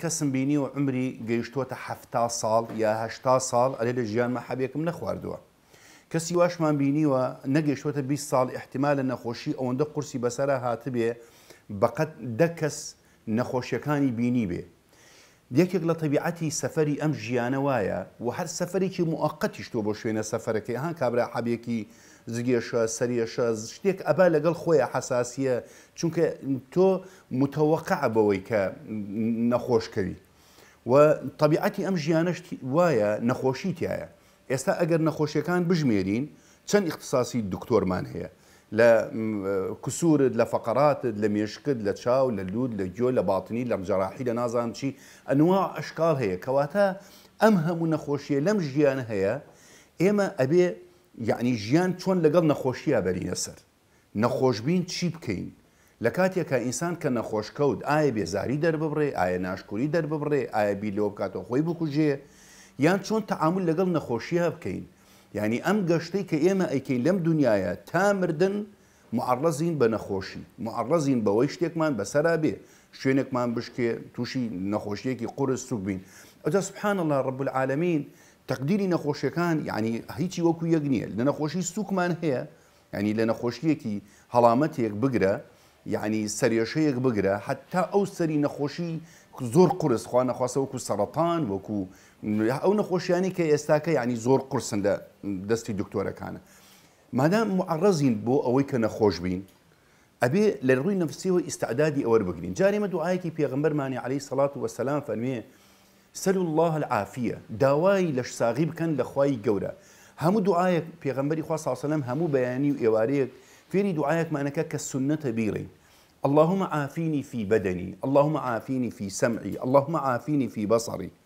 کەسم بینی و عمری گەیشتوتە هەفتا ساڵ یاهشتا ساڵ ئەلێ لە ژیانمە حەبێکم نەخواردووە. کەسی واشمان بینیوە نەگەیشتوتە 20 ساڵ احتیمال لە نەخۆشی ئەوەندە قورسی بەسرە هاتبێ بەقەت دە کەس نەخۆشیەکانی بینی بێ یەکێک لە تەبیعەتی سەفەری ئەم ژیانە وایە و هەر سەفەرێکی موقتیش تۆ بۆ شوێنە سەفەرەکەی هەان کابرا حەبێکی زگێشە سەریەشە شتێک ئەبا لەگەڵ خۆیان حساسیە چونکە تۆ متەوەقع بەوەی کە نەخۆشکەوی و طبیعەتی ئەم ژیانەشت وایە نەخۆشی تایە ئێستا ئەگەر نەخۆشیەکان بژمێرین چەند اختصاسی دکتۆرمان هەیە لە کسورت لە فقراتت لە مێشکت لە چاو لە لود لە گوۆ لە باتنی لەم جەراحی لە نازان چی ئەنوا ئەشکال هەیە کەواتە ئەم هەموو نەخۆشیە لەم ژیان هەیە ئێمە ئەبێ یعنی ژیان چۆن لەگەڵ نەخۆشیە بەرینە سەر نەخۆشببین چی بکەین لە کاتێکە ئینسان کە نەخۆشکەوت ئایا بێزاری دەرببڕێ ئایا ناشکوری دەرببڕێ ئایا بیلۆ بکاتەوە خۆی بکوژێ یان چۆن تەعامل لەگەڵ نەخۆشیە بکەین یعنی ئەم گەشتەی کە ئێمە ئەیکەین لەم دنیاە تا مردن معڕزین بە نەخۆشی معڕزین بەوەی شتێکمان بەسەرا بێ شوێنێکمان بشکێ تووشی نەخۆشیەکی قرس سوک بین ئەودا سبحان الله ڕب العالمین تقدیری نەخۆشیەکان یعنی هیچی وەکو یەک نییە لە نەخۆشی سوکمان هەیە ینی لە نەخۆشیەکی هەڵامەتێک بگرە یعنی سەرێشەیەک بگرە حتا ئەو سەری نەخۆشی زۆر قرس خوا نەخواستە وەکو سەرەتان وەکو ئەو نەخۆشیانی کە ئێستاکە یعنی زۆر قرسن لە دەستی دکتۆرەکانە مادام معڕزین بۆ ئەوەی کە نەخۆش بین ئەبێ لە ڕووی نفسیەوە ئستعدادی ئەوە بگرین جارێمە دوعاەکی پێغمبەرمانی عليهەی سەڵات و وەسەسلام فەرمێ سەل الله العافیە داوای لەش ساغی بکەن لە خوای گەورە هەموو دوعاەک پێغمبەری خوا ساسەلم هەموو بەیانی و ئێوارەیەک فێری دوعاەکمانەکە کە سنەتە بیڕین اللهم عافيني في بدني اللهم عافيني في سمعي اللهم عافيني في بصري